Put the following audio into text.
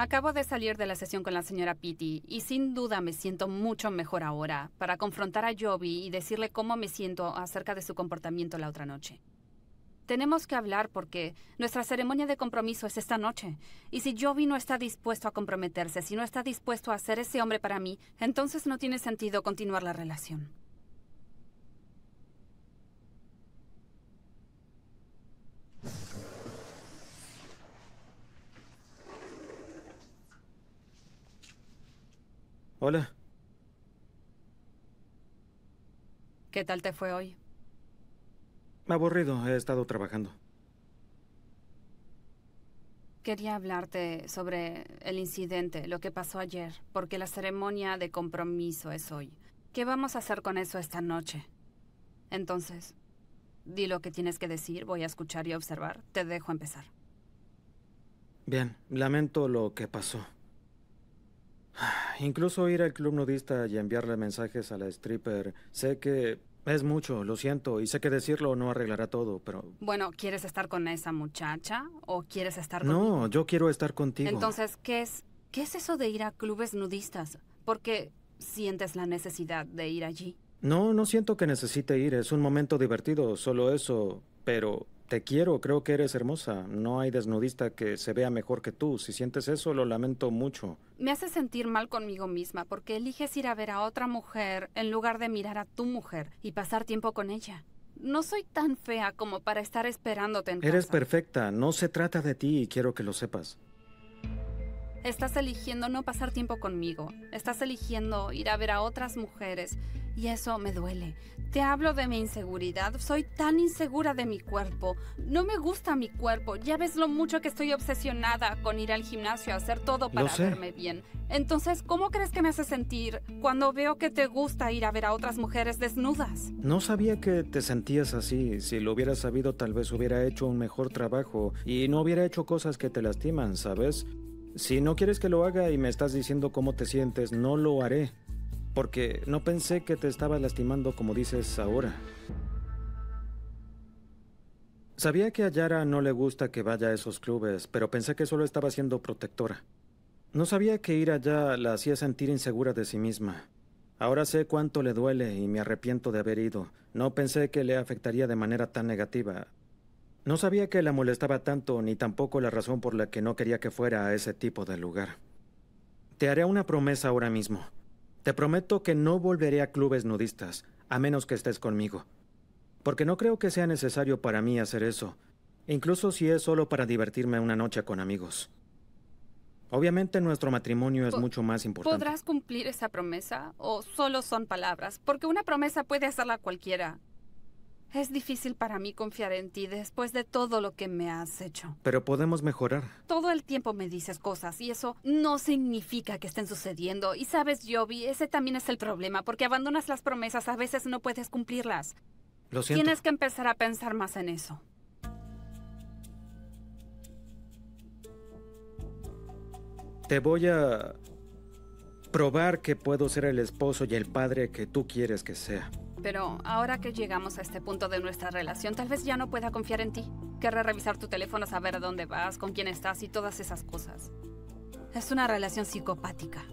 Acabo de salir de la sesión con la señora Pitty y sin duda me siento mucho mejor ahora para confrontar a Joby y decirle cómo me siento acerca de su comportamiento la otra noche. Tenemos que hablar porque nuestra ceremonia de compromiso es esta noche. Y si Joby no está dispuesto a comprometerse, si no está dispuesto a ser ese hombre para mí, entonces no tiene sentido continuar la relación. Hola. ¿Qué tal te fue hoy? Aburrido, he estado trabajando. Quería hablarte sobre el incidente, lo que pasó ayer, porque la ceremonia de compromiso es hoy. ¿Qué vamos a hacer con eso esta noche? Entonces, di lo que tienes que decir, voy a escuchar y observar. Te dejo empezar. Bien, lamento lo que pasó. Incluso ir al club nudista y enviarle mensajes a la stripper. Sé que es mucho, lo siento, y sé que decirlo no arreglará todo, pero... Bueno, ¿quieres estar con esa muchacha o quieres estar con... No, yo quiero estar contigo. Entonces, ¿qué es, ¿qué es eso de ir a clubes nudistas? ¿Por qué sientes la necesidad de ir allí? No, no siento que necesite ir, es un momento divertido, solo eso, pero te quiero, creo que eres hermosa. No hay desnudista que se vea mejor que tú. Si sientes eso, lo lamento mucho. Me hace sentir mal conmigo misma porque eliges ir a ver a otra mujer en lugar de mirar a tu mujer y pasar tiempo con ella. No soy tan fea como para estar esperándote en Eres perfecta, no se trata de ti y quiero que lo sepas. Estás eligiendo no pasar tiempo conmigo. Estás eligiendo ir a ver a otras mujeres y eso me duele. Te hablo de mi inseguridad. Soy tan insegura de mi cuerpo. No me gusta mi cuerpo. Ya ves lo mucho que estoy obsesionada con ir al gimnasio a hacer todo para verme bien. Entonces, ¿cómo crees que me hace sentir cuando veo que te gusta ir a ver a otras mujeres desnudas? No sabía que te sentías así. Si lo hubiera sabido, tal vez hubiera hecho un mejor trabajo y no hubiera hecho cosas que te lastiman, ¿sabes? Si no quieres que lo haga y me estás diciendo cómo te sientes, no lo haré porque no pensé que te estaba lastimando como dices ahora. Sabía que a Yara no le gusta que vaya a esos clubes, pero pensé que solo estaba siendo protectora. No sabía que ir allá la hacía sentir insegura de sí misma. Ahora sé cuánto le duele y me arrepiento de haber ido. No pensé que le afectaría de manera tan negativa. No sabía que la molestaba tanto ni tampoco la razón por la que no quería que fuera a ese tipo de lugar. Te haré una promesa ahora mismo. Te prometo que no volveré a clubes nudistas, a menos que estés conmigo. Porque no creo que sea necesario para mí hacer eso, incluso si es solo para divertirme una noche con amigos. Obviamente nuestro matrimonio es mucho más importante. ¿Podrás cumplir esa promesa o solo son palabras? Porque una promesa puede hacerla cualquiera. Es difícil para mí confiar en ti después de todo lo que me has hecho. Pero podemos mejorar. Todo el tiempo me dices cosas y eso no significa que estén sucediendo. Y sabes, Joby, ese también es el problema, porque abandonas las promesas, a veces no puedes cumplirlas. Lo siento. Tienes que empezar a pensar más en eso. Te voy a probar que puedo ser el esposo y el padre que tú quieres que sea. Pero ahora que llegamos a este punto de nuestra relación, tal vez ya no pueda confiar en ti. Querré revisar tu teléfono, saber a dónde vas, con quién estás y todas esas cosas. Es una relación psicopática.